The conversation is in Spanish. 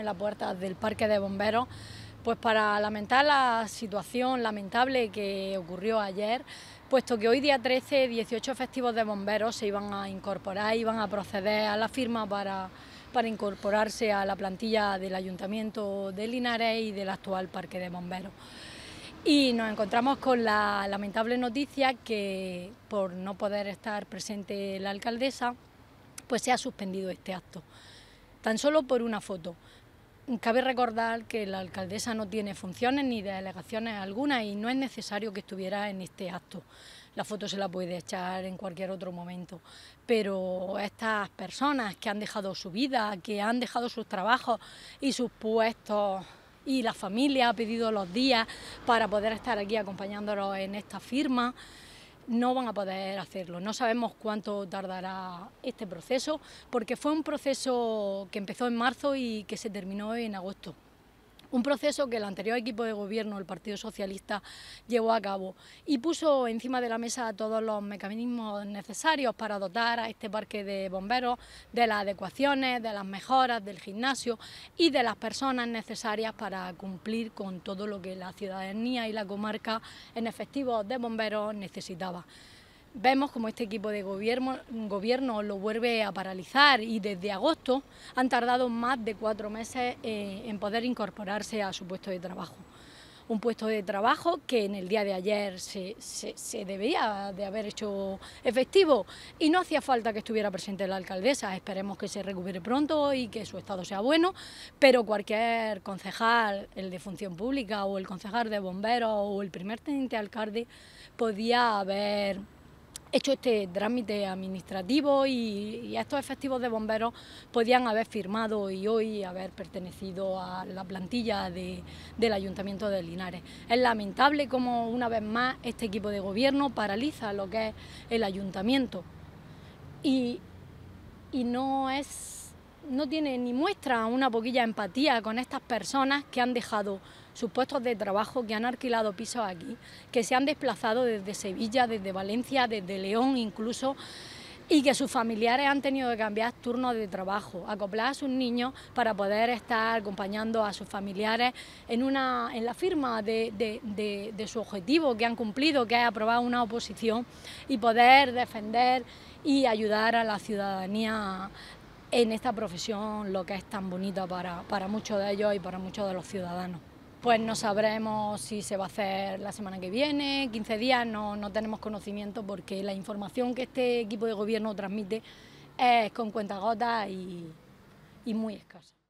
en la puerta del Parque de Bomberos pues para lamentar la situación lamentable que ocurrió ayer, puesto que hoy día 13, 18 efectivos de bomberos se iban a incorporar, iban a proceder a la firma para, incorporarse a la plantilla del Ayuntamiento de Linares y del actual Parque de Bomberos. Y nos encontramos con la lamentable noticia que por no poder estar presente la alcaldesa, pues se ha suspendido este acto, tan solo por una foto. Cabe recordar que la alcaldesa no tiene funciones ni delegaciones alguna y no es necesario que estuviera en este acto. La foto se la puede echar en cualquier otro momento, pero estas personas que han dejado su vida, que han dejado sus trabajos y sus puestos y la familia ha pedido los días para poder estar aquí acompañándolos en esta firma, no van a poder hacerlo. No sabemos cuánto tardará este proceso, porque fue un proceso que empezó en marzo y que se terminó en agosto. Un proceso que el anterior equipo de gobierno, el Partido Socialista, llevó a cabo y puso encima de la mesa todos los mecanismos necesarios para dotar a este parque de bomberos de las adecuaciones, de las mejoras del gimnasio y de las personas necesarias para cumplir con todo lo que la ciudadanía y la comarca en efectivo de bomberos necesitaba. Vemos como este equipo de gobierno, gobierno lo vuelve a paralizar y desde agosto han tardado más de cuatro meses eh, en poder incorporarse a su puesto de trabajo. Un puesto de trabajo que en el día de ayer se, se, se debería de haber hecho efectivo y no hacía falta que estuviera presente la alcaldesa. Esperemos que se recupere pronto y que su estado sea bueno, pero cualquier concejal, el de función pública o el concejal de bomberos o el primer teniente alcalde, podía haber hecho este trámite administrativo y, estos efectivos de bomberos podían haber firmado y hoy haber pertenecido a la plantilla del Ayuntamiento de Linares. Es lamentable como una vez más este equipo de gobierno paraliza lo que es el Ayuntamiento y, y no es no tiene ni muestra una poquilla empatía con estas personas que han dejado sus puestos de trabajo, que han alquilado pisos aquí, que se han desplazado desde Sevilla, desde Valencia, desde León incluso, y que sus familiares han tenido que cambiar turnos de trabajo, acoplar a sus niños para poder estar acompañando a sus familiares en, una, en la firma de, su objetivo que han cumplido, que ha aprobado una oposición y poder defender y ayudar a la ciudadanía en esta profesión lo que es tan bonito para, muchos de ellos y para muchos de los ciudadanos. Pues no sabremos si se va a hacer la semana que viene, 15 días, no, tenemos conocimiento porque la información que este equipo de gobierno transmite es con cuentagotas y, y muy escasa.